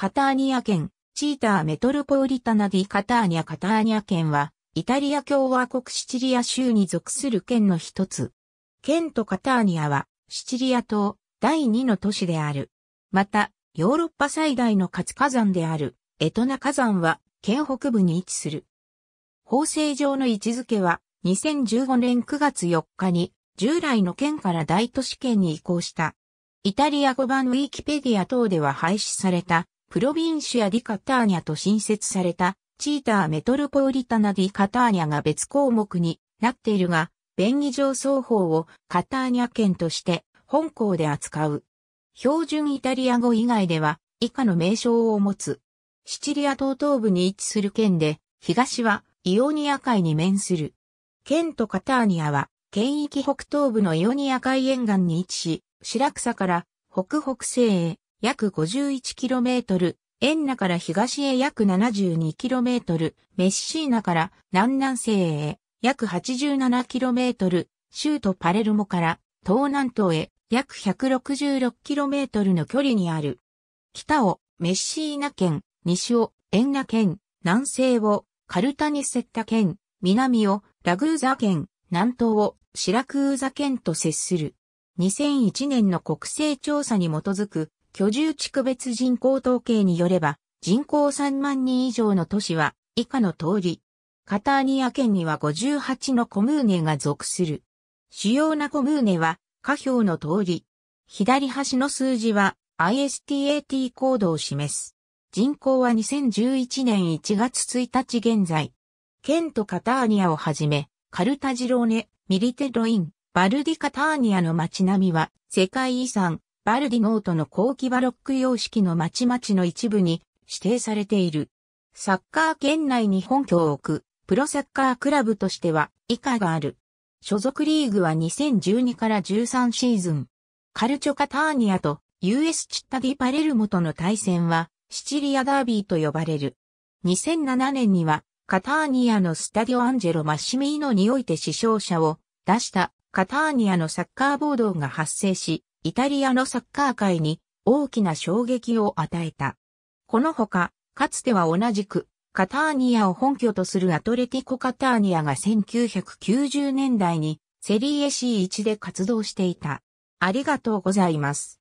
カターニア県、チーターメトルポリタナディカターニアカターニア県は、イタリア共和国シチリア州に属する県の一つ。県とカターニアは、シチリア島、第二の都市である。また、ヨーロッパ最大の活火山である、エトナ火山は、県北部に位置する。法制上の位置づけは、2015年9月4日に、従来の県から大都市圏に移行した。イタリア語版ウィキペディア等では廃止された、プロビンシア・ディ・カターニャと新設された、チーター・メトルポリタナ・ディ・カターニャが別項目になっているが、便宜上双方をカターニャ県として、本校で扱う。標準イタリア語以外では、以下の名称を持つ。シチリア島東部に位置する県で、東はイオニア海に面する。県とカターニアは、県域北東部のイオニア海沿岸に位置し、白草から北北西へ約 51km、エンナから東へ約 72km、メッシーナから南南西へ約 87km、州都パレルモから東南東へ約 166km の距離にある。北をメッシーナ県、西をエンナ県、南西をカルタニセッタ県、南をラグーザ県、南東をシラクーザ県と接する。2001年の国勢調査に基づく居住地区別人口統計によれば、人口3万人以上の都市は以下の通り。カターニア県には58のコムーネが属する。主要なコムーネは下表の通り。左端の数字は ISTAT コードを示す。人口は2011年1月1日現在。県とカターニアをはじめ、カルタジローネ、ミリテロイン、バルディカターニアの街並みは世界遺産、バルディノートの後期バロック様式の町々の一部に指定されている。サッカー圏内に本拠を置く、プロサッカークラブとしては以下がある。所属リーグは2012から13シーズン。カルチョカターニアと US チッタディパレルモとの対戦はシチリアダービーと呼ばれる。2007年にはカターニアのスタディオアンジェロ・マッシミーノにおいて死傷者を出したカターニアのサッカー暴動が発生し、イタリアのサッカー界に大きな衝撃を与えた。このほか、かつては同じく、カターニアを本拠とするアトレティコ・カターニアが1990年代にセリエ C1 で活動していた。ありがとうございます。